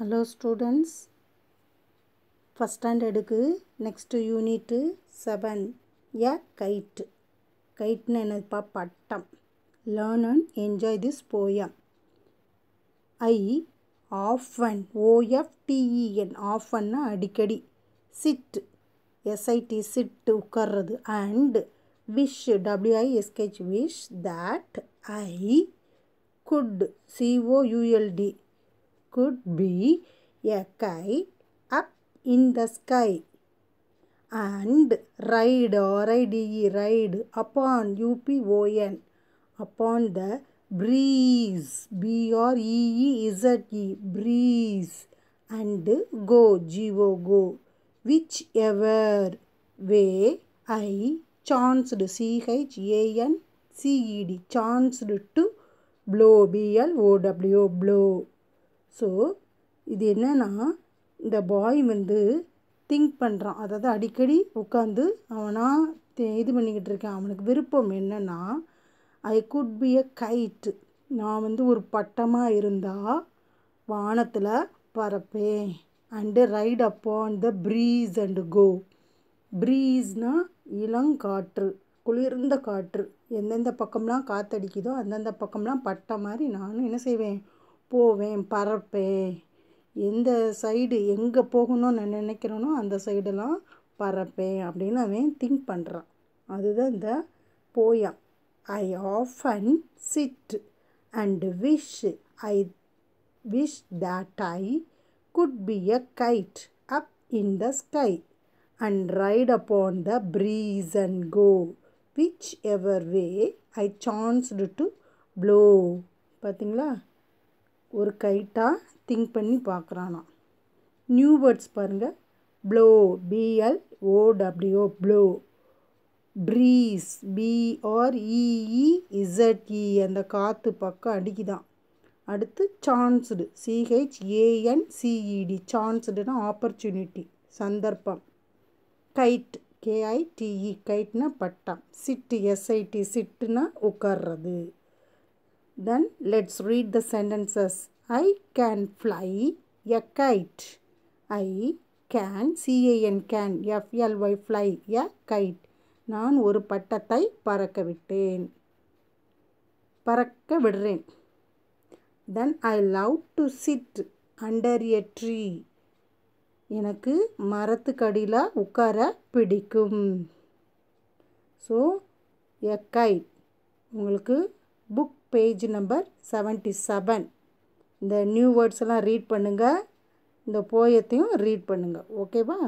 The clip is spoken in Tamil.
ஹலோ ஸ்டூடெண்ட்ஸ் ஃபஸ்ட் ஸ்டாண்டர்டுக்கு next unit seven a kite கைட்னு என்னதுப்பா பட்டம் learn and enjoy this poem I often O F T E N ஆஃபன்னா அடிக்கடி சிட் எஸ்ஐடி சிட்டு உட்கார்றது and wish W I S H wish that I could C O U L D could be a kite up in the sky and ride or ride, ride upon upon upon the breeze be or e e z e breeze and go g o go whichever way i chanced c h a n c e d chanced to blow b l o w blow so இது என்னென்னா இந்த பாய் வந்து திங்க் பண்ணுறான் அதாவது அடிக்கடி உட்காந்து அவனாக இது பண்ணிக்கிட்டு இருக்கேன் அவனுக்கு விருப்பம் என்னென்னா ஐ குட் பி அ கைட்டு நான் வந்து ஒரு பட்டமாக இருந்தால் வானத்தில் பறப்பேன் and ride upon the breeze and go ப்ரீஸ்னால் இளங்காற்று குளிர்ந்த காற்று எந்தெந்த பக்கம்லாம் காற்றடிக்குதோ அந்தந்த பக்கம்லாம் பட்டை மாதிரி நானும் என்ன செய்வேன் போவேன் பறப்பேன் எந்த சைடு எங்கே போகணும்னு நான் நினைக்கிறேனோ அந்த சைடெல்லாம் பறப்பேன் அப்படின்னு அவன் திங்க் பண்ணுறான் அதுதான் இந்த போயா I often sit and wish I wish that I could be a kite up in the sky and ride on the breeze and go whichever way I chanced to blow பார்த்தீங்களா ஒரு கைட்டாக திங்க் பண்ணி பார்க்குறானா நியூ வேர்ட்ஸ் பாருங்கள் blow B L O W blow breeze Z E அந்த காற்று பக்கம் அடிக்குதான் அடுத்து சான்ஸ்டு சிஹெச் சிஇடி சான்ஸ்டுனா ஆப்பர்ச்சுனிட்டி சந்தர்ப்பம் கைட் கேஐடிஇ கைட்னா பட்டம் சிட்டு எஸ்ஐடி சிட்டுனா உட்கார்றது Then let's read the sentences. I can fly a kite. I can, C-A-N can, F-L-Y fly a kite. நான் ஒரு பட்டத்தை பறக்க விட்டேன் பறக்க விடுறேன் then I love to sit under a tree எனக்கு மரத்துக்கடியில் உட்கார பிடிக்கும் ஸோ எ கைட் உங்களுக்கு book page number seventy seven இந்த நியூ வேர்ட்ஸ் எல்லாம் ரீட் பண்ணுங்கள் இந்த போயத்தையும் ரீட் பண்ணுங்கள் ஓகேவா